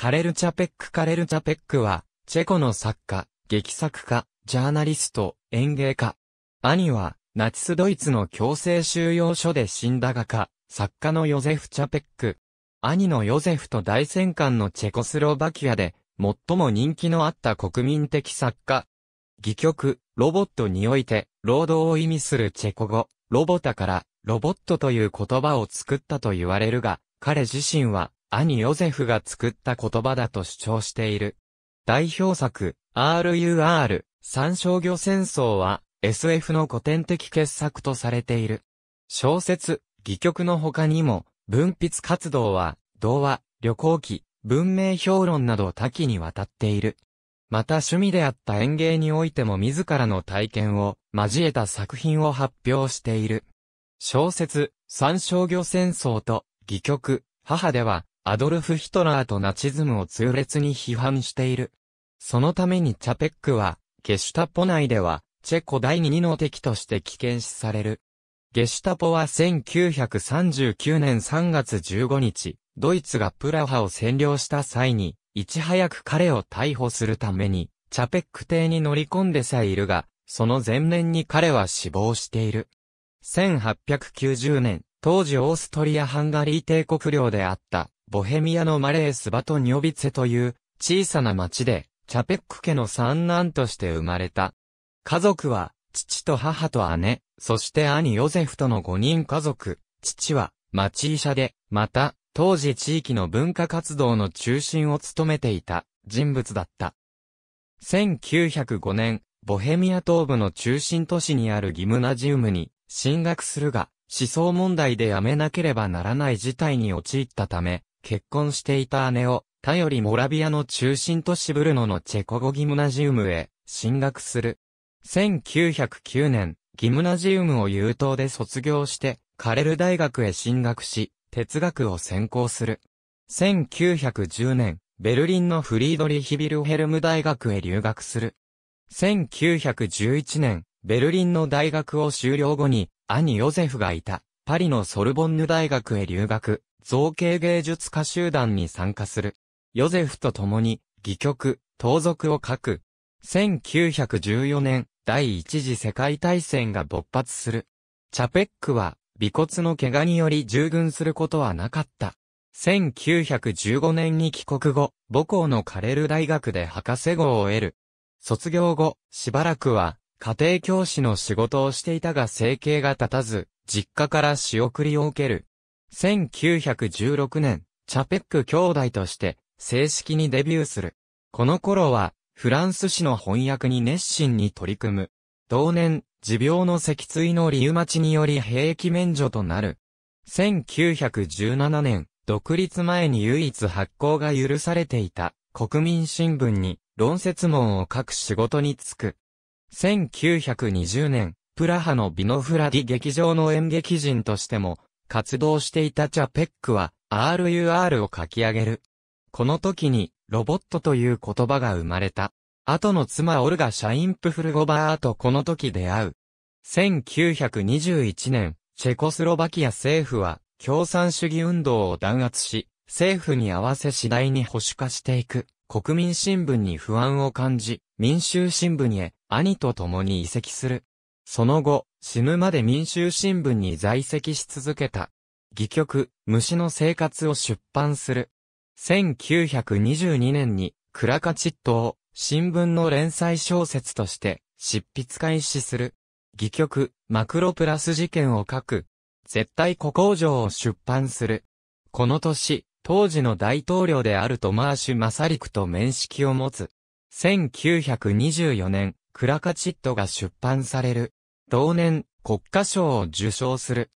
カレルチャペック・カレルチャペックは、チェコの作家、劇作家、ジャーナリスト、演芸家。兄は、ナチスドイツの強制収容所で死んだ画家、作家のヨゼフ・チャペック。兄のヨゼフと大戦艦のチェコスロバキアで、最も人気のあった国民的作家。戯曲、ロボットにおいて、労働を意味するチェコ語、ロボタから、ロボットという言葉を作ったと言われるが、彼自身は、兄ヨゼフが作った言葉だと主張している。代表作、RUR、三商魚戦争は、SF の古典的傑作とされている。小説、戯曲の他にも、文筆活動は、童話、旅行記、文明評論など多岐にわたっている。また趣味であった演芸においても自らの体験を交えた作品を発表している。小説、三商魚戦争と、戯曲、母では、アドルフ・ヒトラーとナチズムを痛烈に批判している。そのためにチャペックは、ゲシュタポ内では、チェコ第二の敵として危険視される。ゲシュタポは1939年3月15日、ドイツがプラハを占領した際に、いち早く彼を逮捕するために、チャペック邸に乗り込んでさえいるが、その前年に彼は死亡している。1890年、当時オーストリア・ハンガリー帝国領であった、ボヘミアのマレース・バトニョビツェという小さな町で、チャペック家の三男として生まれた。家族は、父と母と姉、そして兄ヨゼフとの五人家族。父は、町医者で、また、当時地域の文化活動の中心を務めていた人物だった。1905年、ボヘミア東部の中心都市にあるギムナジウムに進学するが、思想問題でやめなければならない事態に陥ったため、結婚していた姉を、頼りモラビアの中心都市ブルノのチェコ語ギムナジウムへ進学する。1909年、ギムナジウムを優等で卒業して、カレル大学へ進学し、哲学を専攻する。1910年、ベルリンのフリードリヒビルヘルム大学へ留学する。1911年、ベルリンの大学を修了後に、兄ヨゼフがいた、パリのソルボンヌ大学へ留学。造形芸術家集団に参加する。ヨゼフと共に、戯曲、盗賊を書く。1914年、第一次世界大戦が勃発する。チャペックは、尾骨の怪我により従軍することはなかった。1915年に帰国後、母校のカレル大学で博士号を得る。卒業後、しばらくは、家庭教師の仕事をしていたが生計が立たず、実家から仕送りを受ける。1916年、チャペック兄弟として正式にデビューする。この頃は、フランス史の翻訳に熱心に取り組む。同年、持病の脊椎のリウマチにより兵役免除となる。1917年、独立前に唯一発行が許されていた国民新聞に論説文を書く仕事に就く。1920年、プラハのビノフラディ劇場の演劇人としても活動していたチャペックは RUR を書き上げる。この時にロボットという言葉が生まれた。後の妻オルガ・シャインプフルゴバーとこの時出会う。1921年、チェコスロバキア政府は共産主義運動を弾圧し、政府に合わせ次第に保守化していく。国民新聞に不安を感じ、民衆新聞へ兄と共に移籍する。その後、死ぬまで民衆新聞に在籍し続けた。戯曲、虫の生活を出版する。1922年に、クラカチットを新聞の連載小説として執筆開始する。戯曲、マクロプラス事件を書く。絶対古工場を出版する。この年、当時の大統領であるトマーシュ・マサリクと面識を持つ。1924年、クラカチットが出版される。同年、国家賞を受賞する。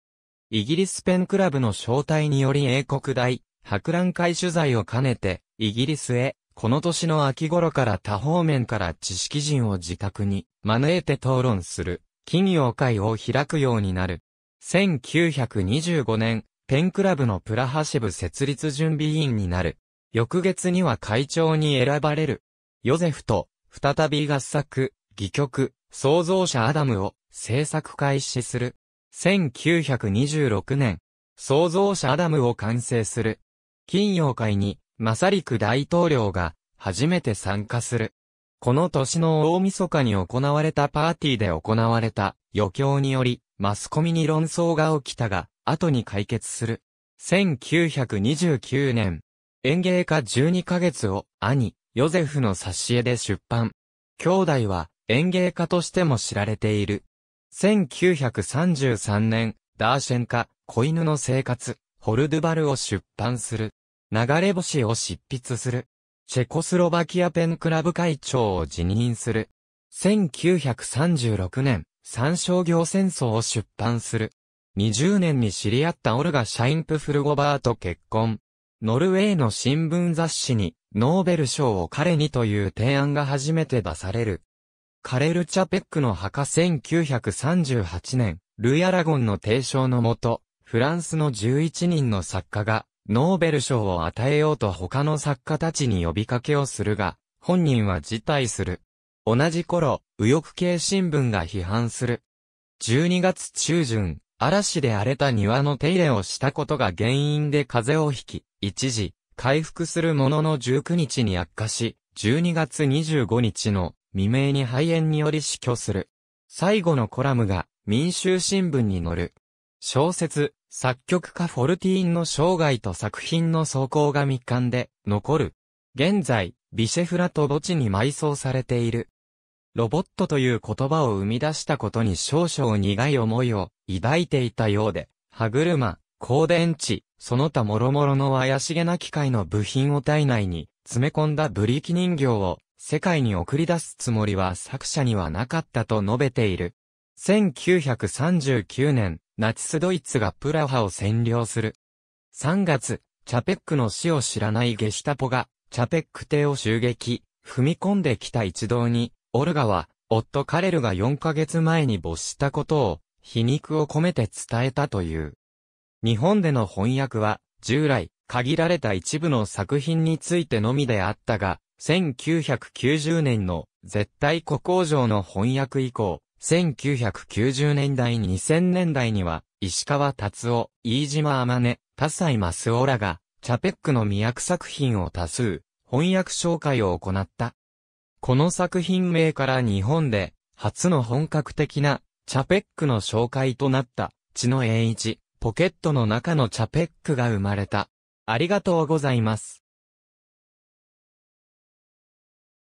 イギリスペンクラブの招待により英国大、博覧会取材を兼ねて、イギリスへ、この年の秋頃から多方面から知識人を自宅に招いて討論する、企業会を開くようになる。1925年、ペンクラブのプラハシブ設立準備委員になる。翌月には会長に選ばれる。ヨゼフと、再び合作、戯曲、創造者アダムを制作開始する。1926年、創造者アダムを完成する。金曜会にマサリク大統領が初めて参加する。この年の大晦日に行われたパーティーで行われた余興によりマスコミに論争が起きたが、後に解決する。1929年、園芸家12ヶ月を兄、ヨゼフの挿絵で出版。兄弟は園芸家としても知られている。1933年、ダーシェンカ、子犬の生活、ホルドゥバルを出版する。流れ星を執筆する。チェコスロバキアペンクラブ会長を辞任する。1936年、三商業戦争を出版する。20年に知り合ったオルガ・シャインプフルゴバーと結婚。ノルウェーの新聞雑誌に、ノーベル賞を彼にという提案が初めて出される。カレルチャペックの墓1938年、ルイ・アラゴンの提唱のもと、フランスの11人の作家が、ノーベル賞を与えようと他の作家たちに呼びかけをするが、本人は辞退する。同じ頃、右翼系新聞が批判する。12月中旬、嵐で荒れた庭の手入れをしたことが原因で風邪をひき、一時、回復するものの19日に悪化し、12月25日の未明に肺炎により死去する。最後のコラムが民衆新聞に載る。小説、作曲家フォルティーンの生涯と作品の走行が密巻で残る。現在、ビシェフラと墓地に埋葬されている。ロボットという言葉を生み出したことに少々苦い思いを抱いていたようで、歯車、光電池、その他諸々の怪しげな機械の部品を体内に詰め込んだブリキ人形を世界に送り出すつもりは作者にはなかったと述べている。1939年、ナチスドイツがプラハを占領する。3月、チャペックの死を知らないゲシュタポが、チャペック邸を襲撃、踏み込んできた一同に、オルガは、夫カレルが4ヶ月前に没したことを、皮肉を込めて伝えたという。日本での翻訳は、従来、限られた一部の作品についてのみであったが、1990年の絶対古工場の翻訳以降、1990年代2000年代には、石川達夫、飯島天音、田西正夫らが、チャペックの未訳作品を多数、翻訳紹介を行った。この作品名から日本で、初の本格的な、チャペックの紹介となった、血の栄一、ポケットの中のチャペックが生まれた。ありがとうございます。